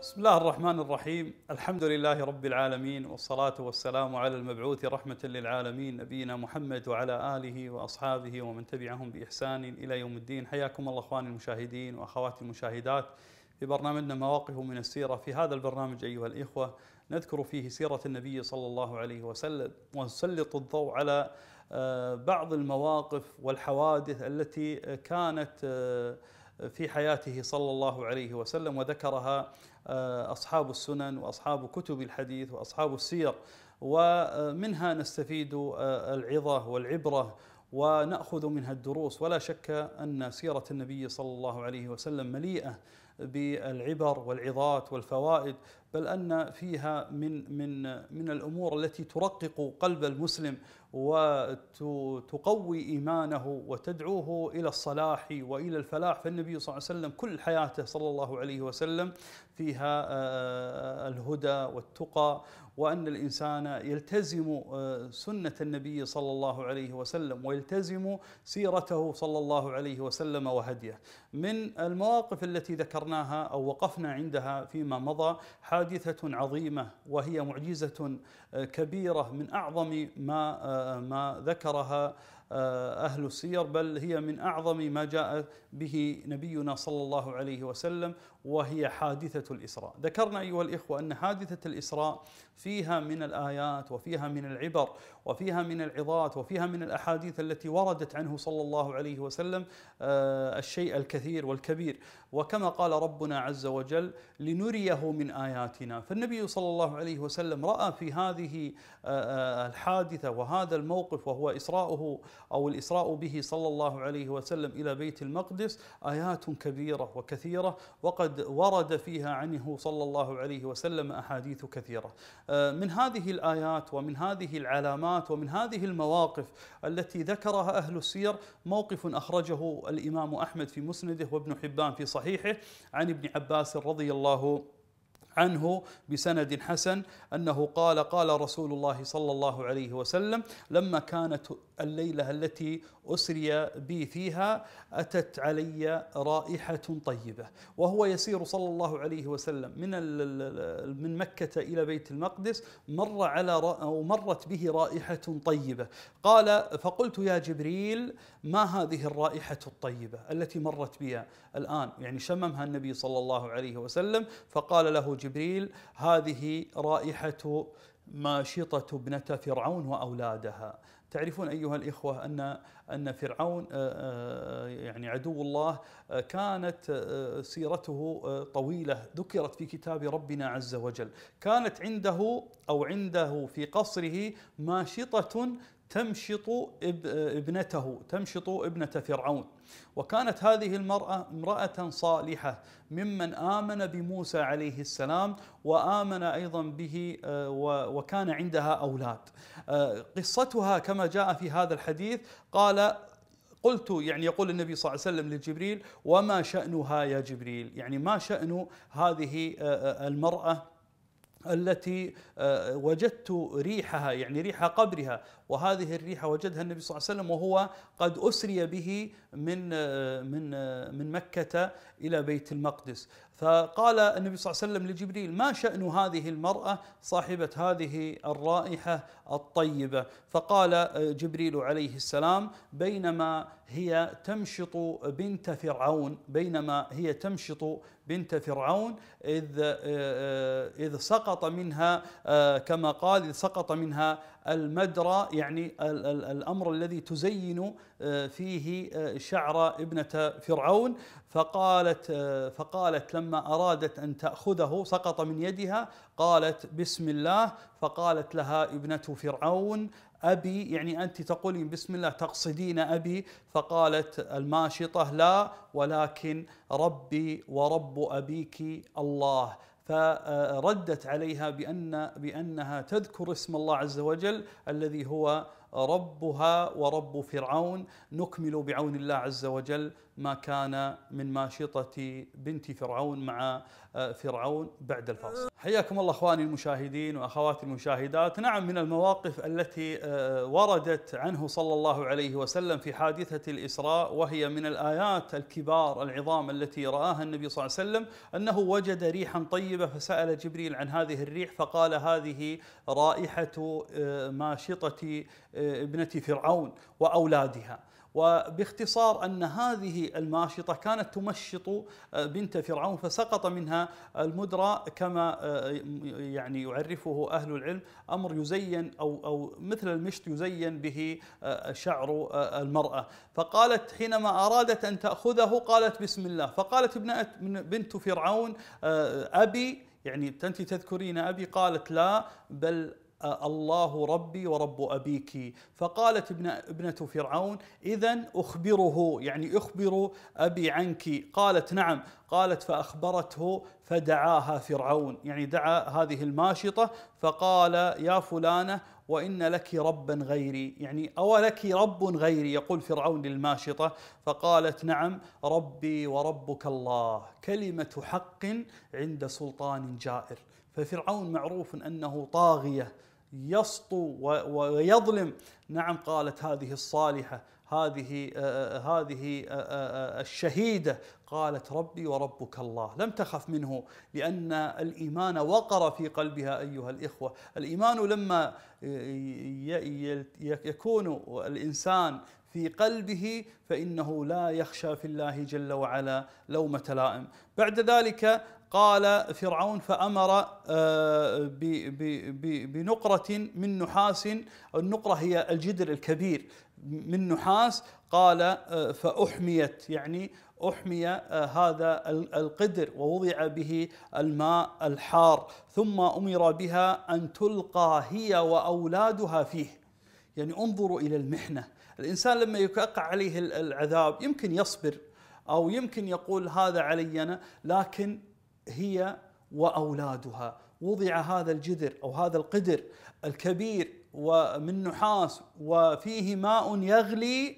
بسم الله الرحمن الرحيم الحمد لله رب العالمين والصلاة والسلام على المبعوث رحمة للعالمين نبينا محمد وعلى آله وأصحابه ومن تبعهم بإحسان إلى يوم الدين حياكم الله أخواني المشاهدين وأخواتي المشاهدات في برنامجنا مواقف من السيرة في هذا البرنامج أيها الإخوة نذكر فيه سيرة النبي صلى الله عليه وسلم ونسلط الضوء على آه، بعض المواقف والحوادث التي كانت آه، في حياته صلى الله عليه وسلم وذكرها آه، اصحاب السنن واصحاب كتب الحديث واصحاب السير ومنها نستفيد آه، العظه والعبره وناخذ منها الدروس ولا شك ان سيره النبي صلى الله عليه وسلم مليئه بالعبر والعظات والفوائد بل ان فيها من من من الامور التي ترقق قلب المسلم وتقوي ايمانه وتدعوه الى الصلاح والى الفلاح فالنبي صلى الله عليه وسلم كل حياته صلى الله عليه وسلم فيها آه، آه، الهدى والتقى وان الانسان يلتزم آه، سنه النبي صلى الله عليه وسلم ويلتزم سيرته صلى الله عليه وسلم وهديه من المواقف التي ذكرناها او وقفنا عندها فيما مضى حادثة عظيمة وهي معجزة آه، كبيرة من أعظم ما آه، ما ذكرها آه، أهل السير بل هي من أعظم ما جاء به نبينا صلى الله عليه وسلم وهي حادثة الإسراء ذكرنا أيها الإخوة أن حادثة الإسراء فيها من الآيات وفيها من العبر وفيها من العظات وفيها من الأحاديث التي وردت عنه صلى الله عليه وسلم آه، الشيء الكثير والكبير وكما قال ربنا عز وجل لنريه من آياتنا فالنبي صلى الله عليه وسلم رأى في هذه آه، الحادثة وهذا الموقف وهو إسراؤه أو الإسراء به صلى الله عليه وسلم إلى بيت المقدس آيات كبيرة وكثيرة وقد ورد فيها عنه صلى الله عليه وسلم أحاديث كثيرة آه، من هذه الآيات ومن هذه العلامات ومن هذه المواقف التي ذكرها أهل السير موقف أخرجه الإمام أحمد في مسنده وابن حبان في صحيحه عن ابن عباس رضي الله عنه عنه بسند حسن انه قال قال رسول الله صلى الله عليه وسلم لما كانت الليله التي اسري بي فيها اتت علي رائحه طيبه وهو يسير صلى الله عليه وسلم من من مكه الى بيت المقدس مر على او مرت به رائحه طيبه قال فقلت يا جبريل ما هذه الرائحه الطيبه التي مرت بها الان يعني شممها النبي صلى الله عليه وسلم فقال له جبريل جبريل هذه رائحة ماشطة ابنة فرعون وأولادها تعرفون أيها الإخوة أن أن فرعون آه، آه، يعني عدو الله آه، كانت سيرته طويلة ذكرت في كتاب ربنا عز وجل كانت عنده أو عنده في قصره ماشطة تمشط ابنته تمشط ابنة فرعون وكانت هذه المرأة امرأة صالحة ممن آمن بموسى عليه السلام وآمن أيضا به وكان عندها أولاد قصتها كما جاء في هذا الحديث قال قلت يعني يقول النبي صلى الله عليه وسلم لجبريل وما شأنها يا جبريل يعني ما شأن هذه المرأة التي آه، وجدت ريحها يعني ريح قبرها وهذه الريحه وجدها النبي صلى الله عليه وسلم وهو قد اسري به من آه، من آه، من مكه الى بيت المقدس فقال النبي صلى الله عليه وسلم لجبريل ما شأن هذه المرأة صاحبة هذه الرائحة الطيبة فقال جبريل عليه السلام بينما هي تمشط بنت فرعون بينما هي تمشط بنت فرعون إذ إذ سقط منها آه، كما قال إذ سقط منها المدرى يعني الأمر الذي تزين آه، فيه آه، شعر ابنة فرعون فقالت آه، فقالت لما أرادت أن تأخذه سقط من يدها قالت بسم الله فقالت لها ابنة فرعون أبي يعني أنت تقولين بسم الله تقصدين أبي فقالت الماشطة لا ولكن ربي ورب أبيك الله فردت عليها بأن بأنها تذكر اسم الله عز وجل الذي هو ربها ورب فرعون نكمل بعون الله عز وجل ما كان من ماشطة بنت فرعون مع آه، فرعون بعد الفاصل حياكم الله أخواني المشاهدين وأخواتي المشاهدات نعم من المواقف التي آه، وردت عنه صلى الله عليه وسلم في حادثة الإسراء وهي من الآيات الكبار العظام التي رآها النبي صلى الله عليه وسلم أنه وجد ريحا طيبة فسأل جبريل عن هذه الريح فقال هذه رائحة آه، ماشطة ابنة فرعون وأولادها وباختصار ان هذه الماشطه كانت تمشط آه، بنت فرعون فسقط منها المدرى كما آه، يعني يعرفه اهل العلم امر يزين او او مثل المشط يزين به آه، شعر المراه فقالت حينما ارادت ان تاخذه قالت بسم الله فقالت بنت فرعون ابي يعني انت تذكرين ابي قالت لا بل الله ربي ورب أبيك فقالت ابنة فرعون إذا أخبره يعني أخبر أبي عنك قالت نعم قالت فأخبرته فدعاها فرعون يعني دعا هذه الماشطة فقال يا فلانة وإن لك ربا غيري يعني لك رب غيري يقول فرعون للماشطة فقالت نعم ربي وربك الله كلمة حق عند سلطان جائر ففرعون معروف أنه طاغية يسطو ويظلم نعم قالت هذه الصالحه هذه آه، آه، آه، هذه الشهيده قالت ربي وربك الله لم تخف منه لان الايمان وقر في قلبها ايها الاخوه الايمان لما يكون الانسان في قلبه فانه لا يخشى في الله جل وعلا لومه لائم بعد ذلك قال فرعون فأمر آه، بنقرة من نحاس النقرة هي الجدر الكبير من نحاس قال آه، فأحميت يعني أحمي آه، هذا القدر ووضع به الماء الحار ثم أمر بها أن تلقى هي وأولادها فيه يعني انظروا إلى المحنة الإنسان لما يقع عليه العذاب يمكن يصبر أو يمكن يقول هذا علي أنا لكن هي واولادها وضع هذا الجذر او هذا القدر الكبير ومن نحاس وفيه ماء يغلي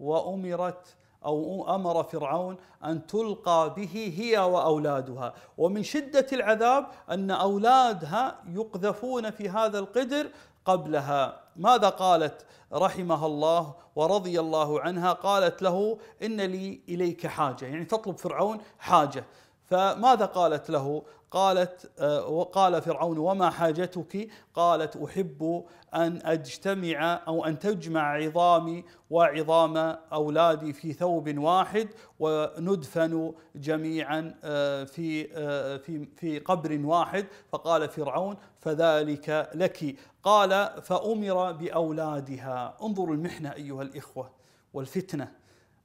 وامرت او امر فرعون ان تلقى به هي واولادها ومن شده العذاب ان اولادها يقذفون في هذا القدر قبلها ماذا قالت رحمها الله ورضي الله عنها قالت له ان لي اليك حاجه يعني تطلب فرعون حاجه فماذا قالت له قالت آه، وقال فرعون وما حاجتك قالت احب ان اجتمع او ان تجمع عظامي وعظام اولادي في ثوب واحد وندفن جميعا آه، في آه، في في قبر واحد فقال فرعون فذلك لك قال فامر باولادها انظروا المحنه ايها الاخوه والفتنه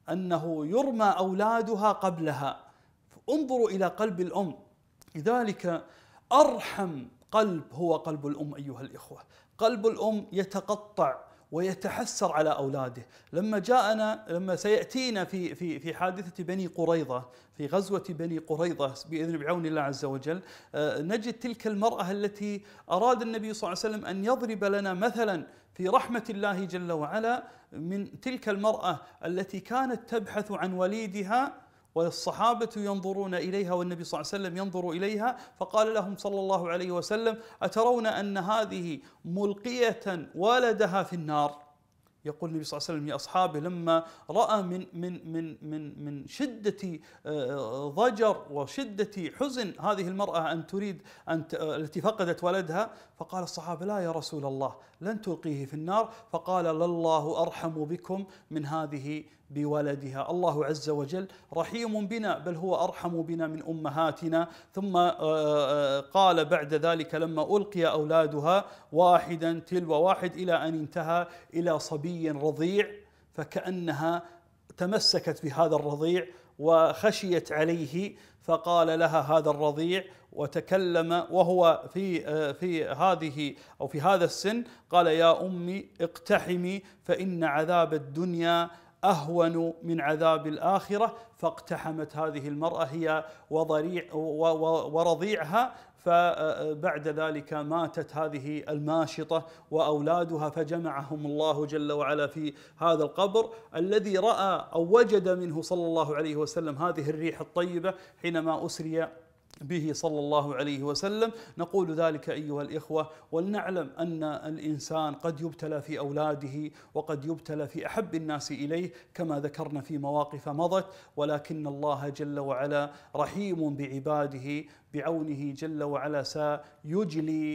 انه يرمى اولادها قبلها انظروا إلى قلب الأم لذلك أرحم قلب هو قلب الأم أيها الإخوة قلب الأم يتقطع ويتحسر على اولاده، لما جاءنا لما سياتينا في في في حادثه بني قريظه، في غزوه بني قريظه باذن بعون الله عز وجل، آه، نجد تلك المراه التي اراد النبي صلى الله عليه وسلم ان يضرب لنا مثلا في رحمه الله جل وعلا من تلك المراه التي كانت تبحث عن وليدها والصحابة ينظرون إليها والنبي صلى الله عليه وسلم ينظر إليها فقال لهم صلى الله عليه وسلم أترون أن هذه ملقية ولدها في النار يقول النبي صلى الله عليه وسلم لاصحابه لما راى من من من من من شده آه، ضجر وشده حزن هذه المراه ان تريد ان آه، التي فقدت ولدها فقال الصحابه لا يا رسول الله لن تلقيه في النار فقال لله ارحم بكم من هذه بولدها الله عز وجل رحيم بنا بل هو ارحم بنا من امهاتنا ثم آه، قال بعد ذلك لما القي اولادها واحدا تلو واحد الى ان انتهى الى صبي شيء رضيع فكأنها تمسكت بهذا الرضيع وخشيت عليه فقال لها هذا الرضيع وتكلم وهو في في هذه او في هذا السن قال يا امي اقتحمي فان عذاب الدنيا اهون من عذاب الاخره فاقتحمت هذه المراه هي وضريع ورضيعها فبعد ذلك ماتت هذه الماشطة وأولادها فجمعهم الله جل وعلا في هذا القبر الذي رأى أو وجد منه صلى الله عليه وسلم هذه الريح الطيبة حينما أسري به صلى الله عليه وسلم نقول ذلك ايها الاخوه ولنعلم ان الانسان قد يبتلى في اولاده وقد يبتلى في احب الناس اليه كما ذكرنا في مواقف مضت ولكن الله جل وعلا رحيم بعباده بعونه جل وعلا سيجلي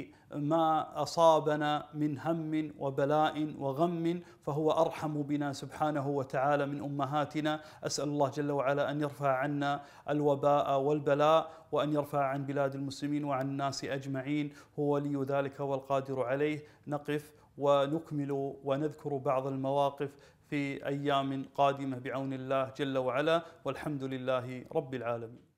ما اصابنا من هم وبلاء وغم فهو ارحم بنا سبحانه وتعالى من امهاتنا اسال الله جل وعلا ان يرفع عنا الوباء والبلاء وان يرفع عن بلاد المسلمين وعن الناس اجمعين هو ولي ذلك والقادر عليه نقف ونكمل ونذكر بعض المواقف في ايام قادمه بعون الله جل وعلا والحمد لله رب العالمين